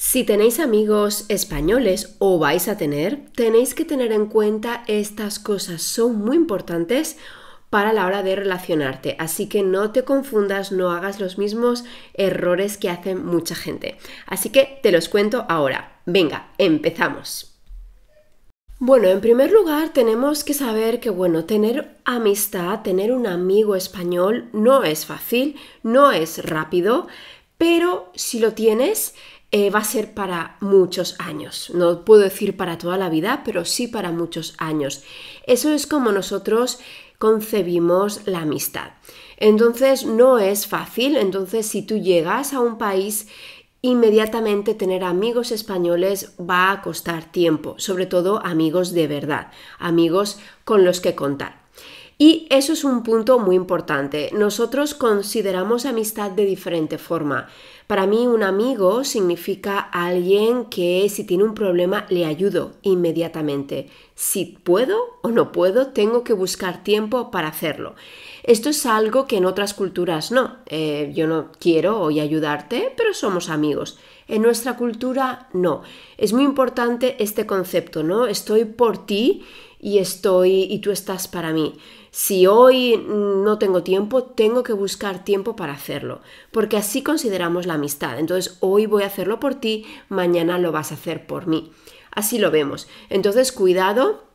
Si tenéis amigos españoles o vais a tener, tenéis que tener en cuenta estas cosas, son muy importantes para la hora de relacionarte, así que no te confundas, no hagas los mismos errores que hacen mucha gente. Así que te los cuento ahora. Venga, empezamos. Bueno, en primer lugar tenemos que saber que, bueno, tener amistad, tener un amigo español no es fácil, no es rápido, pero si lo tienes, eh, va a ser para muchos años. No puedo decir para toda la vida, pero sí para muchos años. Eso es como nosotros concebimos la amistad. Entonces no es fácil, entonces si tú llegas a un país inmediatamente tener amigos españoles va a costar tiempo, sobre todo amigos de verdad, amigos con los que contar. Y eso es un punto muy importante. Nosotros consideramos amistad de diferente forma. Para mí un amigo significa alguien que si tiene un problema le ayudo inmediatamente. Si puedo o no puedo, tengo que buscar tiempo para hacerlo. Esto es algo que en otras culturas no. Eh, yo no quiero hoy ayudarte, pero somos amigos. En nuestra cultura no. Es muy importante este concepto, ¿no? Estoy por ti y estoy y tú estás para mí. Si hoy no tengo tiempo, tengo que buscar tiempo para hacerlo, porque así consideramos la amistad. Entonces, hoy voy a hacerlo por ti, mañana lo vas a hacer por mí. Así lo vemos. Entonces, cuidado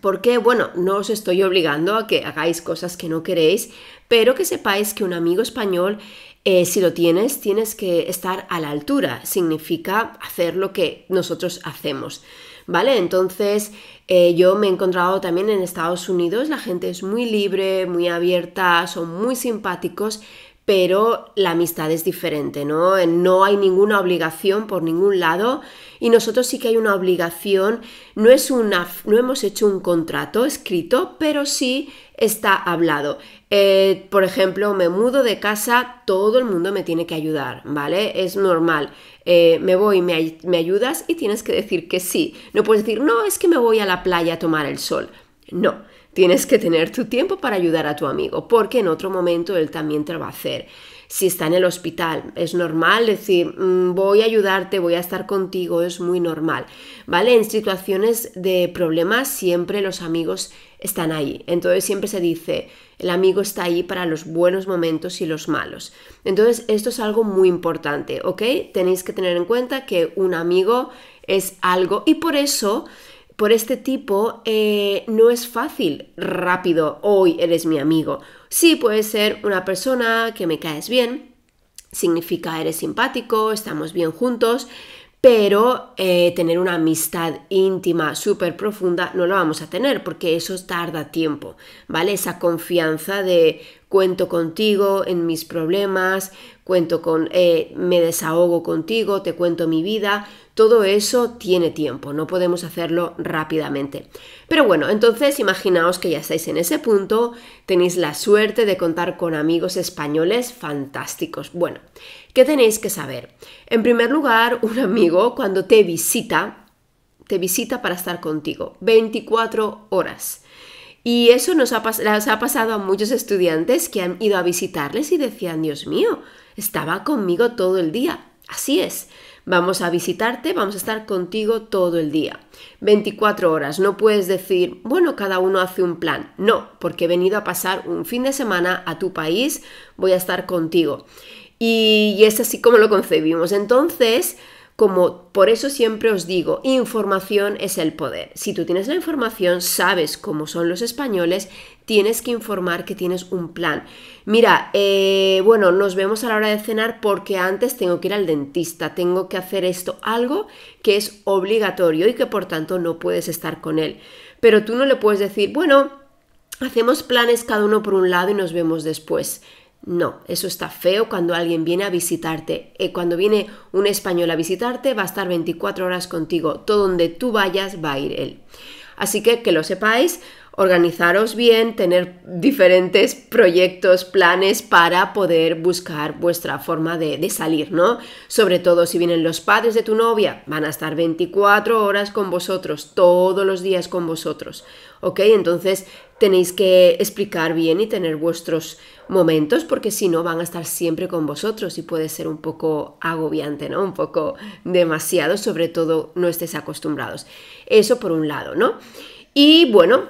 porque, bueno, no os estoy obligando a que hagáis cosas que no queréis, pero que sepáis que un amigo español eh, si lo tienes, tienes que estar a la altura, significa hacer lo que nosotros hacemos. ¿Vale? Entonces eh, yo me he encontrado también en Estados Unidos, la gente es muy libre, muy abierta, son muy simpáticos pero la amistad es diferente, ¿no? Eh, no hay ninguna obligación por ningún lado y nosotros sí que hay una obligación, no, es no hemos hecho un contrato escrito, pero sí está hablado. Eh, por ejemplo, me mudo de casa, todo el mundo me tiene que ayudar, ¿vale? Es normal. Eh, me voy, me, me ayudas y tienes que decir que sí. No puedes decir, no, es que me voy a la playa a tomar el sol. No, tienes que tener tu tiempo para ayudar a tu amigo, porque en otro momento él también te lo va a hacer. Si está en el hospital, es normal decir, mm, voy a ayudarte, voy a estar contigo, es muy normal, ¿vale? En situaciones de problemas siempre los amigos están ahí. Entonces siempre se dice, el amigo está ahí para los buenos momentos y los malos. Entonces esto es algo muy importante, ¿ok? Tenéis que tener en cuenta que un amigo es algo y por eso por este tipo eh, no es fácil rápido, hoy eres mi amigo. Sí, puede ser una persona que me caes bien, significa eres simpático, estamos bien juntos, pero eh, tener una amistad íntima, súper profunda, no la vamos a tener porque eso tarda tiempo, ¿vale? Esa confianza de cuento contigo en mis problemas, cuento con, eh, me desahogo contigo, te cuento mi vida, todo eso tiene tiempo, no podemos hacerlo rápidamente. Pero bueno, entonces imaginaos que ya estáis en ese punto, tenéis la suerte de contar con amigos españoles fantásticos. Bueno, ¿qué tenéis que saber? En primer lugar, un amigo cuando te visita, te visita para estar contigo 24 horas. Y eso nos ha, pasado a muchos estudiantes que han ido a visitarles y decían, Dios mío, estaba conmigo todo el día. Así es. Vamos a visitarte, vamos a estar contigo todo el día. 24 horas. No puedes decir, bueno, cada uno hace un plan. No, porque he venido a pasar un fin de semana a tu país, voy a estar contigo. y es así como lo concebimos. Entonces, como por eso siempre os digo, información es el poder. Si tú tienes la información, sabes cómo son los españoles, tienes que informar que tienes un plan. Mira, eh, bueno, nos vemos a la hora de cenar porque antes tengo que ir al dentista, tengo que hacer esto, algo que es obligatorio y que por tanto no puedes estar con él. Pero tú no le puedes decir, bueno, hacemos planes cada uno por un lado y nos vemos después. No, eso está feo cuando alguien viene a visitarte. Eh, cuando viene un español a visitarte, va a estar 24 horas contigo. Todo donde tú vayas va a ir él. Así que que lo sepáis, organizaros bien, tener diferentes proyectos, planes para poder buscar vuestra forma de, salir, ¿no? Sobre todo si vienen los padres de tu novia, van a estar 24 horas con vosotros, todos los días con vosotros, ¿ok? Entonces tenéis que explicar bien y tener vuestros momentos porque si no van a estar siempre con vosotros y puede ser un poco agobiante, ¿no? Un poco demasiado, sobre todo no estés acostumbrados. Eso por un lado, ¿no? Y bueno,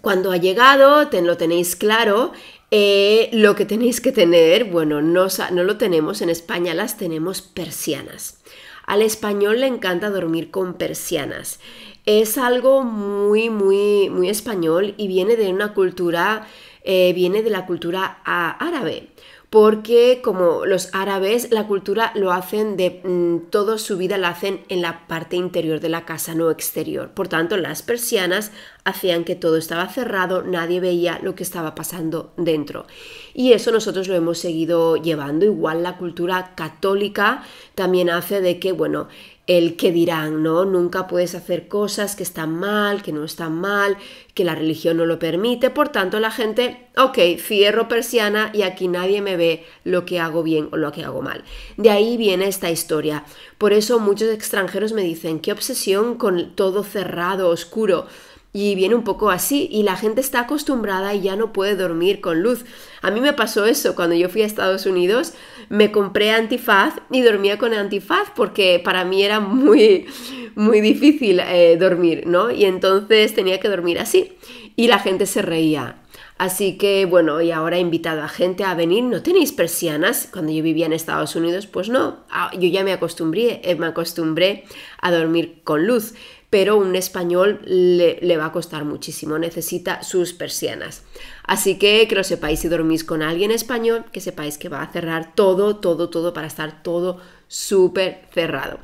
cuando ha llegado, lo tenéis claro, eh, lo que tenéis que tener, bueno, no, no lo tenemos en España, las tenemos persianas. Al español le encanta dormir con persianas. Es algo muy, muy, muy español y viene de una cultura eh, viene de la cultura árabe, porque como los árabes la cultura lo hacen de mm, toda su vida la hacen en la parte interior de la casa, no exterior. Por tanto, las persianas hacían que todo estaba cerrado, nadie veía lo que estaba pasando dentro. Y eso nosotros lo hemos seguido llevando. Igual la cultura católica también hace de que, bueno, el que dirán, ¿no? Nunca puedes hacer cosas que están mal, que no están mal, que la religión no lo permite. Por tanto, la gente, ok, cierro persiana y aquí nadie me ve lo que hago bien o lo que hago mal. De ahí viene esta historia. Por eso muchos extranjeros me dicen, qué obsesión con todo cerrado, oscuro. Y viene un poco así, y la gente está acostumbrada y ya no puede dormir con luz. A mí me pasó eso cuando yo fui a Estados Unidos, me compré antifaz y dormía con antifaz porque para mí era muy, muy difícil eh, dormir, ¿no? Y entonces tenía que dormir así. Y la gente se reía. Así que bueno, y ahora he invitado a gente a venir. ¿No tenéis persianas? Cuando yo vivía en Estados Unidos, pues no. Ah, yo ya me acostumbré, eh, me acostumbré a dormir con luz pero un español le, va a costar muchísimo, necesita sus persianas. Así que que lo sepáis, si dormís con alguien español, que sepáis que va a cerrar todo, todo, todo para estar todo súper cerrado.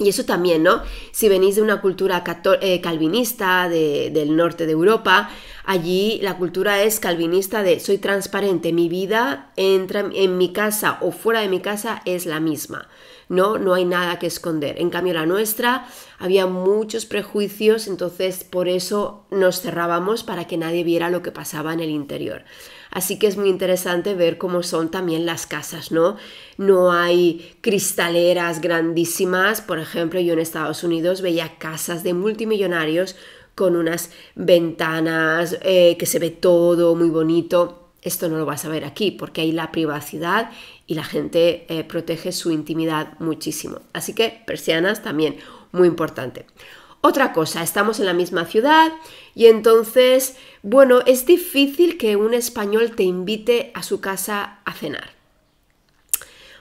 Y eso también, ¿no? Si venís de una cultura eh, calvinista del norte de Europa, allí la cultura es calvinista de soy transparente, mi vida entra en mi casa o fuera de mi casa es la misma. ¿no? No hay nada que esconder. En cambio, la nuestra había muchos prejuicios, entonces por eso nos cerrábamos para que nadie viera lo que pasaba en el interior. Así que es muy interesante ver cómo son también las casas, ¿no? No hay cristaleras grandísimas. Por ejemplo, yo en Estados Unidos veía casas de multimillonarios con unas ventanas eh, que se ve todo muy bonito esto no lo vas a ver aquí porque hay la privacidad y la gente eh, protege su intimidad muchísimo. Así que persianas también, muy importante. Otra cosa, estamos en la misma ciudad y entonces, bueno, es difícil que un español te invite a su casa a cenar.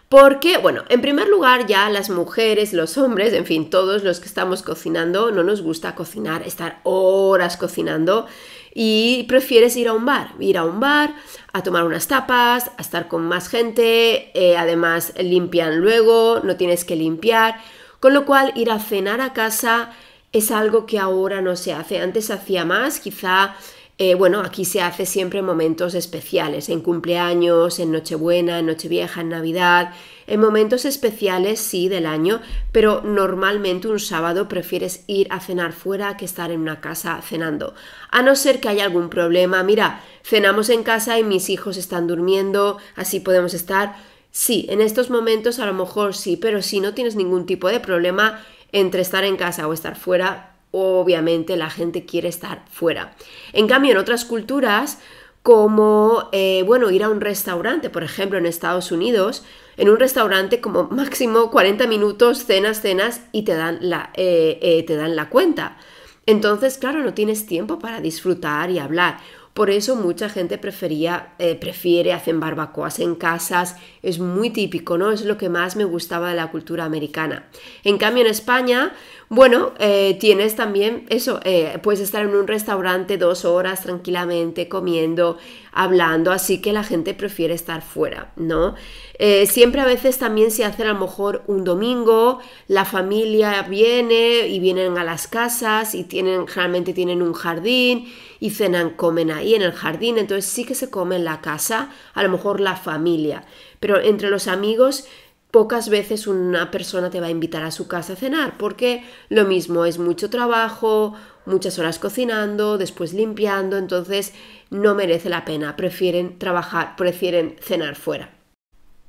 Porque, bueno, en primer lugar ya las mujeres, los hombres, en fin, todos los que estamos cocinando, no nos gusta cocinar, estar horas cocinando y prefieres ir a un bar, ir a un bar, a tomar unas tapas, a estar con más gente, eh, además limpian luego, no tienes que limpiar, con lo cual ir a cenar a casa es algo que ahora no se hace, antes se hacía más, quizá eh, bueno, aquí se hace siempre en momentos especiales, en cumpleaños, en Nochebuena, en Nochevieja, en Navidad, en momentos especiales sí del año, pero normalmente un sábado prefieres ir a cenar fuera que estar en una casa cenando. A no ser que haya algún problema, mira, cenamos en casa y mis hijos están durmiendo, así podemos estar. Sí, en estos momentos a lo mejor sí, pero si no tienes ningún tipo de problema entre estar en casa o estar fuera, obviamente la gente quiere estar fuera. En cambio, en otras culturas, como, eh, bueno, ir a un restaurante, por ejemplo, en Estados Unidos, en un restaurante como máximo 40 minutos, cenas, cenas, y te dan la, eh, eh, te dan la cuenta. Entonces, claro, no tienes tiempo para disfrutar y hablar. Por eso mucha gente prefería, prefiere, hacen barbacoas en casas, es muy típico, ¿no? Es lo que más me gustaba de la cultura americana. En cambio, en España, bueno, eh, tienes también eso, eh, puedes estar en un restaurante dos horas tranquilamente comiendo, hablando, así que la gente prefiere estar fuera, ¿no? Eh, siempre a veces también se hace a lo mejor un domingo, la familia viene y vienen a las casas y tienen, generalmente tienen un jardín y cenan, comen ahí en el jardín, entonces sí que se come en la casa, a lo mejor la familia, pero entre los amigos pocas veces una persona te va a invitar a su casa a cenar, porque lo mismo es mucho trabajo, muchas horas cocinando, después limpiando, entonces no merece la pena, prefieren trabajar, prefieren cenar fuera.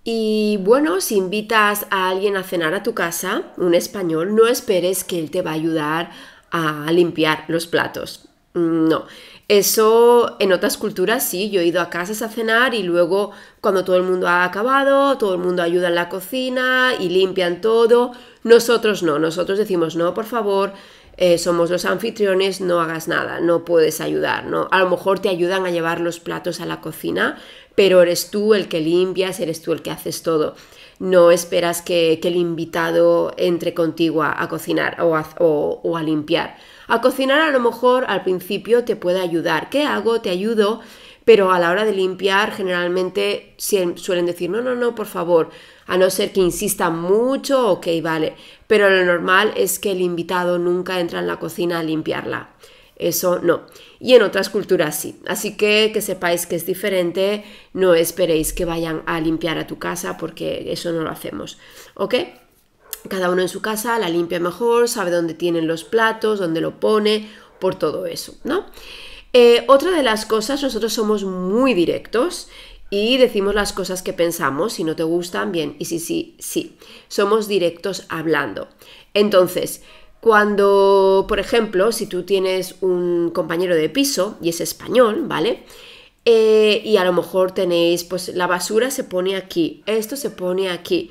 Y bueno, si invitas a alguien a cenar a tu casa, un español, no esperes que él te va a ayudar a limpiar los platos. Mm, no, eso en otras culturas sí, yo he ido a casas a cenar y luego cuando todo el mundo ha acabado, todo el mundo ayuda en la cocina y limpian todo. Nosotros no, nosotros decimos no, por favor, eh, somos los anfitriones, no hagas nada, no puedes ayudar, ¿no? A lo mejor te ayudan a llevar los platos a la cocina, pero eres tú el que limpias, eres tú el que haces todo no esperas que, el invitado entre contigo a, cocinar o a, a limpiar. A cocinar a lo mejor al principio te puede ayudar. ¿Qué hago? Te ayudo, pero a la hora de limpiar generalmente suelen decir, no, no, no, por favor, a no ser que insista mucho, ok, vale, pero lo normal es que el invitado nunca entra en la cocina a limpiarla. Eso no. Y en otras culturas sí. Así que que sepáis que es diferente, no esperéis que vayan a limpiar a tu casa porque eso no lo hacemos. ¿Ok? Cada uno en su casa la limpia mejor, sabe dónde tienen los platos, dónde lo pone, por todo eso, ¿no? Eh, otra de las cosas, nosotros somos muy directos y decimos las cosas que pensamos, si no te gustan, bien, y si sí, sí, somos directos hablando. Entonces, cuando, por ejemplo, si tú tienes un compañero de piso y es español, ¿vale? Eh, y a lo mejor tenéis, pues la basura se pone aquí, esto se pone aquí,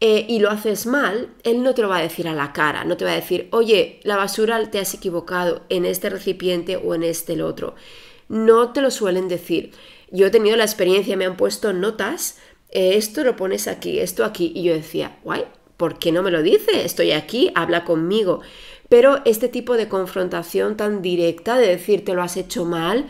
eh, y lo haces mal, él no te lo va a decir a la cara, no te va a decir, oye, la basura te has equivocado en este recipiente o en este el otro. No te lo suelen decir. Yo he tenido la experiencia, me han puesto notas, eh, esto lo pones aquí, esto aquí, y yo decía, guay, ¿por qué no me lo dice? Estoy aquí, habla conmigo. Pero este tipo de confrontación tan directa, de decirte lo has hecho mal,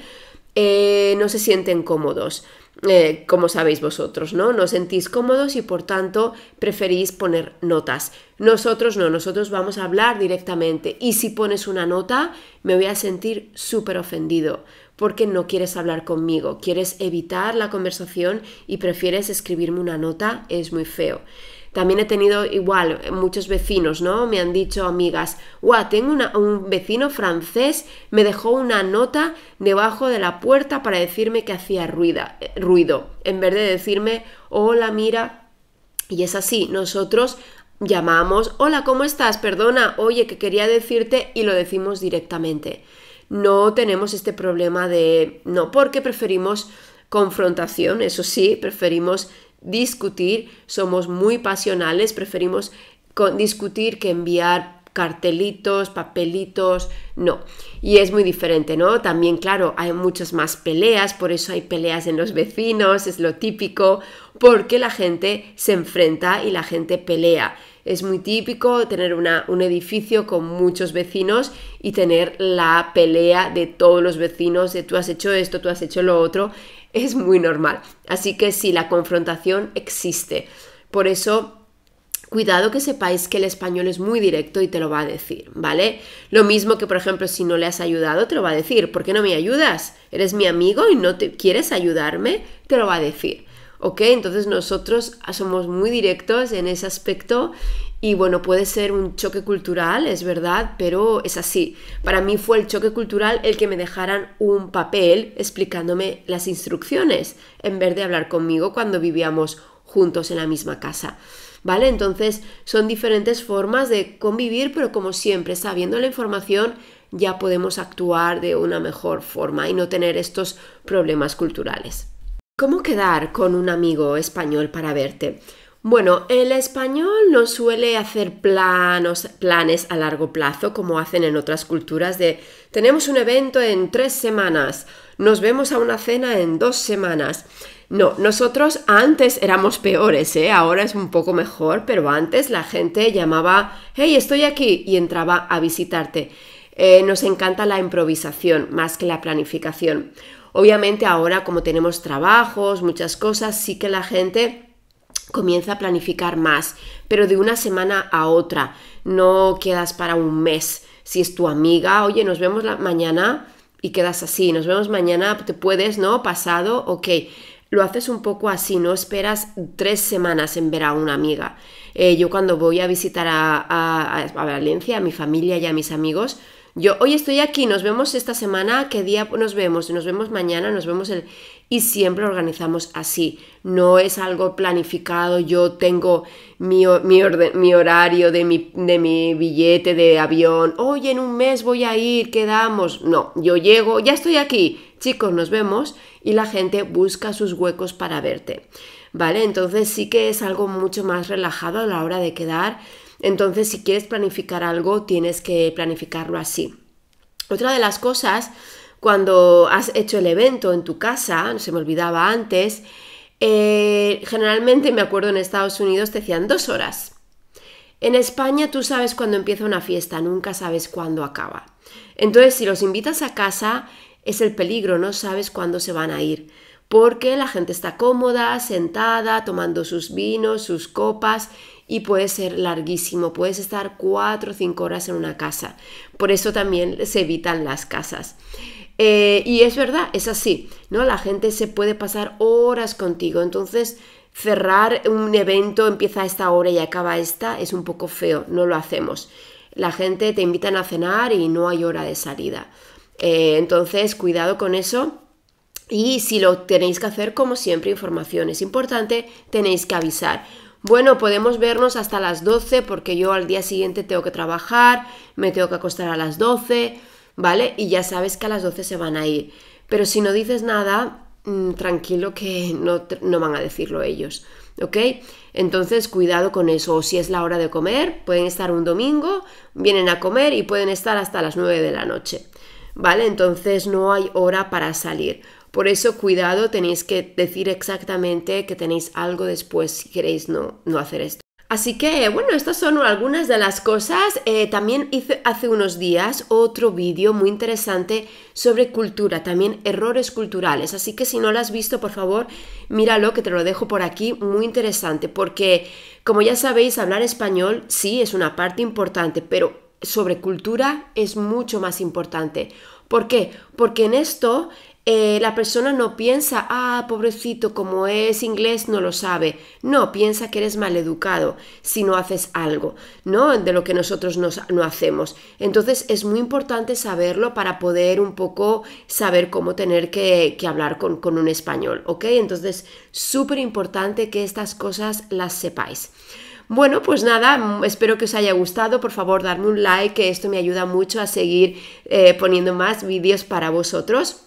eh, no se sienten cómodos. Eh, como sabéis vosotros, ¿no? No sentís cómodos y por tanto preferís poner notas. Nosotros no, nosotros vamos a hablar directamente y si pones una nota me voy a sentir súper ofendido porque no quieres hablar conmigo, quieres evitar la conversación y prefieres escribirme una nota, es muy feo. También he tenido igual muchos vecinos, ¿no? Me han dicho amigas, guau, tengo un vecino francés, me dejó una nota debajo de la puerta para decirme que hacía eh, ruido, en vez de decirme, hola, mira. Y es así, nosotros llamamos, hola, ¿cómo estás? Perdona, oye, que quería decirte y lo decimos directamente no tenemos este problema de no, porque preferimos confrontación, eso sí, preferimos discutir, somos muy pasionales, preferimos discutir que enviar cartelitos, papelitos, no. Y es muy diferente, ¿no? También, claro, hay muchas más peleas, por eso hay peleas en los vecinos, es lo típico, porque la gente se enfrenta y la gente pelea. Es muy típico tener un edificio con muchos vecinos y tener la pelea de todos los vecinos, de tú has hecho esto, tú has hecho lo otro, es muy normal. Así que sí, la confrontación existe. Por eso cuidado que sepáis que el español es muy directo y te lo va a decir, ¿vale? Lo mismo que, por ejemplo, si no le has ayudado, te lo va a decir, ¿por qué no me ayudas? ¿Eres mi amigo y no te quieres ayudarme? Te lo va a decir. Entonces nosotros somos muy directos en ese aspecto y bueno, puede ser un choque cultural, es verdad, pero es así. Para mí fue el choque cultural el que me dejaran un papel explicándome las instrucciones en vez de hablar conmigo cuando vivíamos juntos en la misma casa. ¿Vale? Entonces son diferentes formas de convivir, pero como siempre, sabiendo la información, ya podemos actuar de una mejor forma y no tener estos problemas culturales. ¿Cómo quedar con un amigo español para verte? Bueno, el español no suele hacer planos, planes a largo plazo como hacen en otras culturas de tenemos un evento en tres semanas, nos vemos a una cena en dos semanas. No, nosotros antes éramos peores, ¿eh? ahora es un poco mejor, pero antes la gente llamaba, hey, estoy aquí, y entraba a visitarte. Eh, nos encanta la improvisación más que la planificación. Obviamente ahora como tenemos trabajos, muchas cosas, sí que la gente comienza a planificar más, pero de una semana a otra, no quedas para un mes. Si es tu amiga, oye, nos vemos mañana y quedas así, nos vemos mañana, te puedes, ¿no? Pasado, ok. Lo haces un poco así, no esperas tres semanas en ver a una amiga. Eh, yo cuando voy a visitar a, a Valencia, a mi familia y a mis amigos, yo hoy estoy aquí, nos vemos esta semana, qué día nos vemos, nos vemos mañana, nos vemos el... Y siempre organizamos así, no es algo planificado, yo tengo mi, horario de mi, de mi billete de avión, Hoy en un mes voy a ir, quedamos. No, yo llego, ya estoy aquí, chicos, nos vemos y la gente busca sus huecos para verte. ¿Vale? Entonces sí que es algo mucho más relajado a la hora de quedar entonces, si quieres planificar algo, tienes que planificarlo así. Otra de las cosas, cuando has hecho el evento en tu casa, no se me olvidaba antes, eh, generalmente me acuerdo en Estados Unidos te decían dos horas. En España tú sabes cuándo empieza una fiesta, nunca sabes cuándo acaba. Entonces, si los invitas a casa, es el peligro, no sabes cuándo se van a ir, porque la gente está cómoda, sentada, tomando sus vinos, sus copas y puede ser larguísimo, puedes estar cuatro o cinco horas en una casa. Por eso también se evitan las casas. Eh, y es verdad, es así, ¿no? La gente se puede pasar horas contigo, entonces cerrar un evento empieza a esta hora y acaba esta es un poco feo, no lo hacemos. La gente te invitan a cenar y no hay hora de salida. Eh, entonces, cuidado con eso. Y si lo tenéis que hacer, como siempre, información es importante, tenéis que avisar. Bueno, podemos vernos hasta las 12 porque yo al día siguiente tengo que trabajar, me tengo que acostar a las 12, ¿vale? Y ya sabes que a las 12 se van a ir. Pero si no dices nada, mm, tranquilo que no, no van a decirlo ellos, ¿ok? Entonces, cuidado con eso. O si es la hora de comer, pueden estar un domingo, vienen a comer y pueden estar hasta las 9 de la noche. ¿vale? Entonces no hay hora para salir. Por eso cuidado, tenéis que decir exactamente que tenéis algo después si queréis no, hacer esto. Así que bueno, estas son algunas de las cosas. Eh, también hice hace unos días otro vídeo muy interesante sobre cultura, también errores culturales. Así que si no lo has visto, por favor, míralo, que te lo dejo por aquí. Muy interesante, porque como ya sabéis, hablar español sí es una parte importante, pero sobre cultura es mucho más importante. ¿Por qué? Porque en esto eh, la persona no piensa, ah, pobrecito, como es inglés, no lo sabe. No, piensa que eres maleducado si no haces algo, ¿no? De lo que nosotros no hacemos. Entonces es muy importante saberlo para poder un poco saber cómo tener que, hablar con, con un español, ¿ok? Entonces, súper importante que estas cosas las sepáis. Bueno, pues nada, mm, espero que os haya gustado. Por favor, darme un like, que esto me ayuda mucho a seguir eh, poniendo más vídeos para vosotros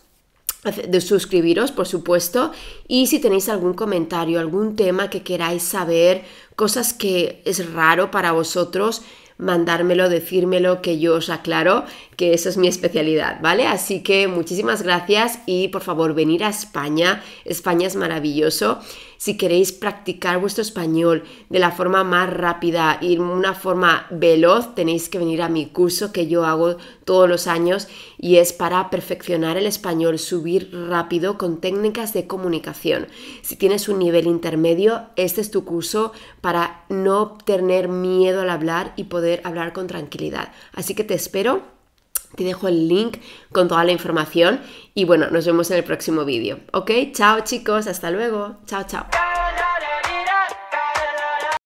de suscribiros, por supuesto, y si tenéis algún comentario, algún tema que queráis saber, cosas que es raro para vosotros, mandármelo, decírmelo, que yo os aclaro que eso es mi especialidad, ¿vale? Así que muchísimas gracias y por favor venir a España, España es maravilloso si queréis practicar vuestro español de la forma más rápida y una forma veloz, tenéis que venir a mi curso que yo hago todos los años y es para perfeccionar el español, subir rápido con técnicas de comunicación. Si tienes un nivel intermedio, este es tu curso para no tener miedo al hablar y poder hablar con tranquilidad. Así que te espero te dejo el link con toda la información y bueno, nos vemos en el próximo vídeo. ¿Ok? Chao chicos, hasta luego. Chao, chao.